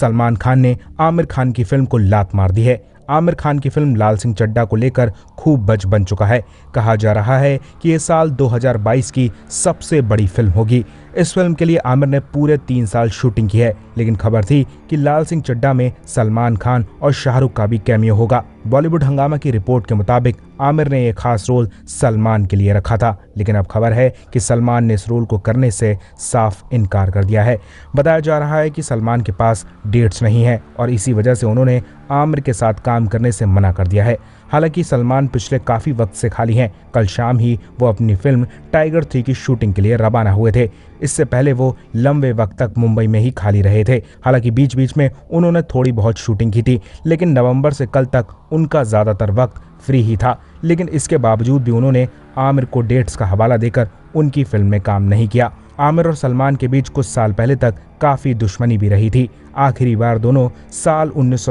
सलमान खान ने आमिर खान की फिल्म को लात मार दी है आमिर खान की फिल्म लाल सिंह चड्डा को लेकर खूब बज बन चुका है कहा जा रहा है कि ये साल 2022 की सबसे बड़ी फिल्म होगी इस फिल्म के लिए आमिर ने पूरे तीन साल शूटिंग की है लेकिन खबर थी कि लाल सिंह चड्डा में सलमान खान और शाहरुख का भी कैमियो होगा बॉलीवुड हंगामा की रिपोर्ट के मुताबिक आमिर ने यह खास रोल सलमान के लिए रखा था लेकिन अब खबर है कि सलमान ने इस रोल को करने से साफ इनकार कर दिया है बताया जा रहा है कि सलमान के पास डेट्स नहीं है और इसी वजह से उन्होंने आमिर के साथ काम करने से मना कर दिया है हालांकि सलमान पिछले काफ़ी वक्त से खाली हैं कल शाम ही वो अपनी फिल्म टाइगर थ्री की शूटिंग के लिए रवाना हुए थे इससे पहले वो लंबे वक्त तक मुंबई में ही खाली रहे थे हालांकि बीच बीच में उन्होंने थोड़ी बहुत शूटिंग की थी लेकिन नवंबर से कल तक उनका ज़्यादातर वक्त फ्री ही था लेकिन इसके बावजूद भी उन्होंने आमिर को डेट्स का हवाला देकर उनकी फिल्म में काम नहीं किया आमिर और सलमान के बीच कुछ साल पहले तक काफ़ी दुश्मनी भी रही थी आखिरी बार दोनों साल उन्नीस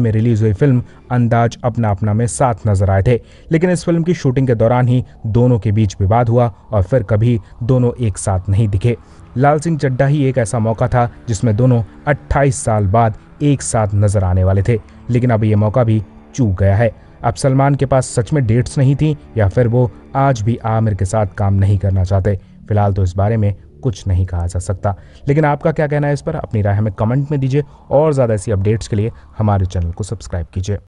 में रिलीज हुई फिल्म अंदाज अपना अपना में साथ नजर आए थे लेकिन इस फिल्म की शूटिंग के दौरान ही दोनों के बीच विवाद हुआ और फिर कभी दोनों एक साथ नहीं दिखे लाल सिंह चड्ढा ही एक ऐसा मौका था जिसमें दोनों 28 साल बाद एक साथ नजर आने वाले थे लेकिन अब ये मौका भी चूक गया है अब सलमान के पास सच में डेट्स नहीं थी या फिर वो आज भी आमिर के साथ काम नहीं करना चाहते फिलहाल तो इस बारे में कुछ नहीं कहा जा सकता लेकिन आपका क्या कहना है इस पर अपनी राय हमें कमेंट में दीजिए और ज़्यादा ऐसी अपडेट्स के लिए हमारे चैनल को सब्सक्राइब कीजिए